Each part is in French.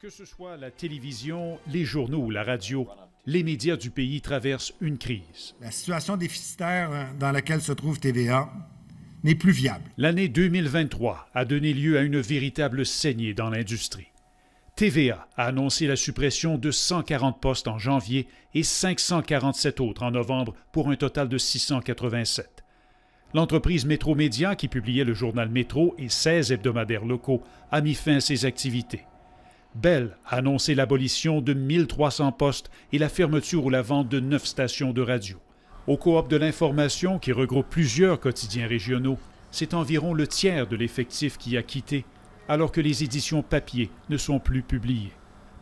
Que ce soit la télévision, les journaux ou la radio, les médias du pays traversent une crise. La situation déficitaire euh, dans laquelle se trouve TVA n'est plus viable. L'année 2023 a donné lieu à une véritable saignée dans l'industrie. TVA a annoncé la suppression de 140 postes en janvier et 547 autres en novembre pour un total de 687. L'entreprise Métro Média, qui publiait le journal Métro et 16 hebdomadaires locaux, a mis fin à ses activités. Bell a annoncé l'abolition de 1300 postes et la fermeture ou la vente de neuf stations de radio. Au coop de l'information, qui regroupe plusieurs quotidiens régionaux, c'est environ le tiers de l'effectif qui a quitté, alors que les éditions papier ne sont plus publiées.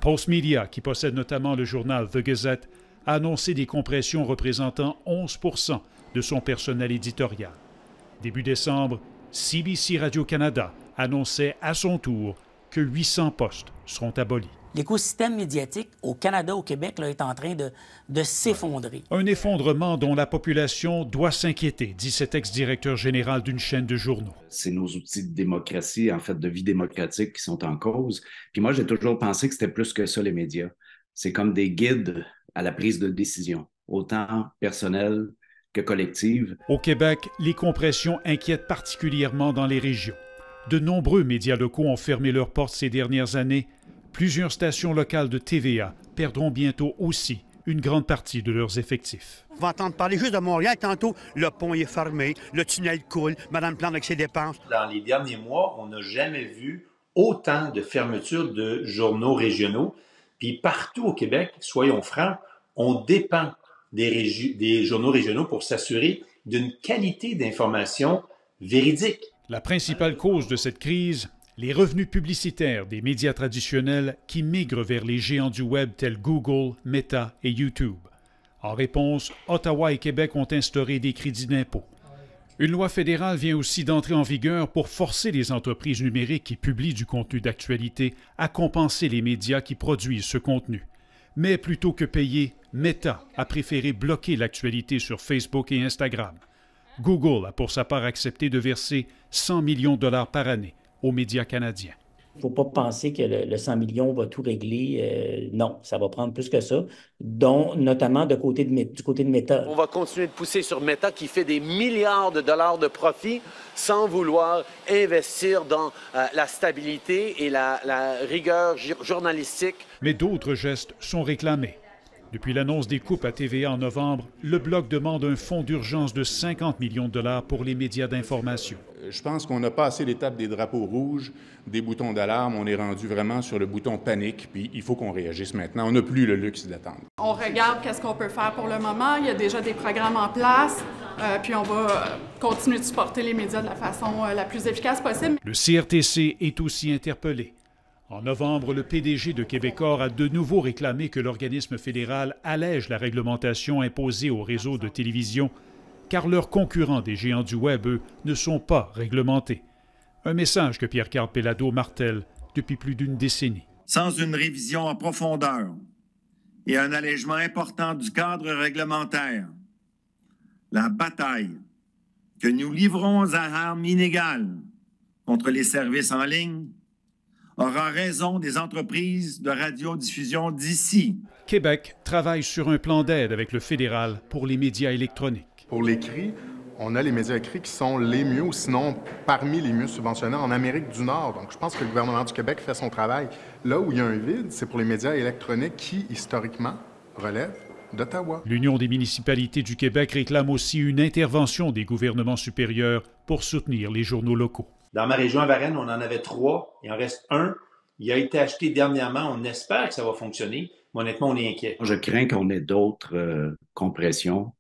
Postmedia, qui possède notamment le journal The Gazette, a annoncé des compressions représentant 11 de son personnel éditorial. Début décembre, CBC Radio-Canada annonçait à son tour que 800 postes seront abolis. L'écosystème médiatique au Canada, au Québec, là, est en train de, de s'effondrer. Un effondrement dont la population doit s'inquiéter, dit cet ex-directeur général d'une chaîne de journaux. C'est nos outils de démocratie, en fait, de vie démocratique qui sont en cause. Puis moi, j'ai toujours pensé que c'était plus que ça, les médias. C'est comme des guides à la prise de décision, autant personnelle que collective. Au Québec, les compressions inquiètent particulièrement dans les régions. De nombreux médias locaux ont fermé leurs portes ces dernières années. Plusieurs stations locales de TVA perdront bientôt aussi une grande partie de leurs effectifs. On va entendre parler juste de Montréal tantôt. Le pont est fermé, le tunnel coule, Madame Plante avec ses dépenses. Dans les derniers mois, on n'a jamais vu autant de fermetures de journaux régionaux. Puis partout au Québec, soyons francs, on dépend des, des journaux régionaux pour s'assurer d'une qualité d'information véridique. La principale cause de cette crise, les revenus publicitaires des médias traditionnels qui migrent vers les géants du web tels Google, Meta et YouTube. En réponse, Ottawa et Québec ont instauré des crédits d'impôt. Une loi fédérale vient aussi d'entrer en vigueur pour forcer les entreprises numériques qui publient du contenu d'actualité à compenser les médias qui produisent ce contenu. Mais plutôt que payer, Meta a préféré bloquer l'actualité sur Facebook et Instagram. Google a pour sa part accepté de verser 100 millions de dollars par année aux médias canadiens. Il ne faut pas penser que le, 100 millions va tout régler. Euh, non, ça va prendre plus que ça, dont notamment de côté de, du côté de Meta. On va continuer de pousser sur Meta qui fait des milliards de dollars de profit sans vouloir investir dans euh, la stabilité et la rigueur journalistique. Mais d'autres gestes sont réclamés. Depuis l'annonce des coupes à TVA en novembre, le Bloc demande un fonds d'urgence de 50 millions de dollars pour les médias d'information. Euh, je pense qu'on a passé l'étape des drapeaux rouges, des boutons d'alarme. On est rendu vraiment sur le bouton panique, puis il faut qu'on réagisse maintenant. On n'a plus le luxe d'attendre. On regarde qu'est-ce qu'on peut faire pour le moment. Il y a déjà des programmes en place. Euh, puis on va euh, continuer de supporter les médias de la façon la plus efficace possible. Le CRTC est aussi interpellé. En novembre, le PDG de Québecor a de nouveau réclamé que l'organisme fédéral allège la réglementation imposée aux réseaux de télévision, car leurs concurrents des géants du Web, eux, ne sont pas réglementés. Un message que Pierre-Carl Pellado martèle depuis plus d'une décennie. Sans une révision en profondeur et un allègement important du cadre réglementaire, la bataille que nous livrons à armes inégales contre les services en ligne aura raison des entreprises de radiodiffusion d'ici. Québec travaille sur un plan d'aide avec le fédéral pour les médias électroniques. Pour l'écrit, on a les médias écrits qui sont les mieux, sinon parmi les mieux subventionnés en Amérique du Nord. Donc, je pense que le gouvernement du Québec fait son travail. Là où il y a un vide, c'est pour les médias électroniques qui, historiquement, relèvent d'Ottawa. L'Union des municipalités du Québec réclame aussi une intervention des gouvernements supérieurs pour soutenir les journaux locaux. Dans ma région à Varennes, on en avait trois. Il en reste un. Il a été acheté dernièrement. On espère que ça va fonctionner. Mais honnêtement, on est inquiet. Je crains qu'on ait d'autres euh, compressions.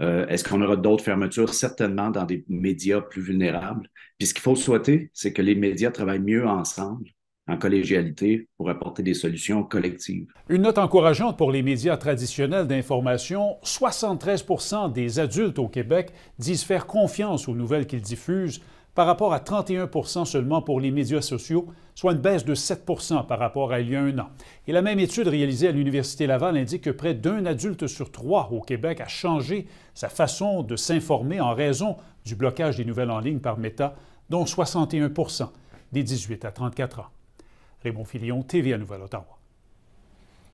Euh, est-ce qu'on aura d'autres fermetures? Certainement dans des médias plus vulnérables. Puis ce qu'il faut souhaiter, c'est que les médias travaillent mieux ensemble en collégialité pour apporter des solutions collectives. Une note encourageante pour les médias traditionnels d'information, 73 des adultes au Québec disent faire confiance aux nouvelles qu'ils diffusent par rapport à 31 seulement pour les médias sociaux, soit une baisse de 7 par rapport à il y a un an. Et la même étude réalisée à l'Université Laval indique que près d'un adulte sur trois au Québec a changé sa façon de s'informer en raison du blocage des nouvelles en ligne par Meta, dont 61 des 18 à 34 ans. Raymond Filion, à Nouvelle-Ottawa.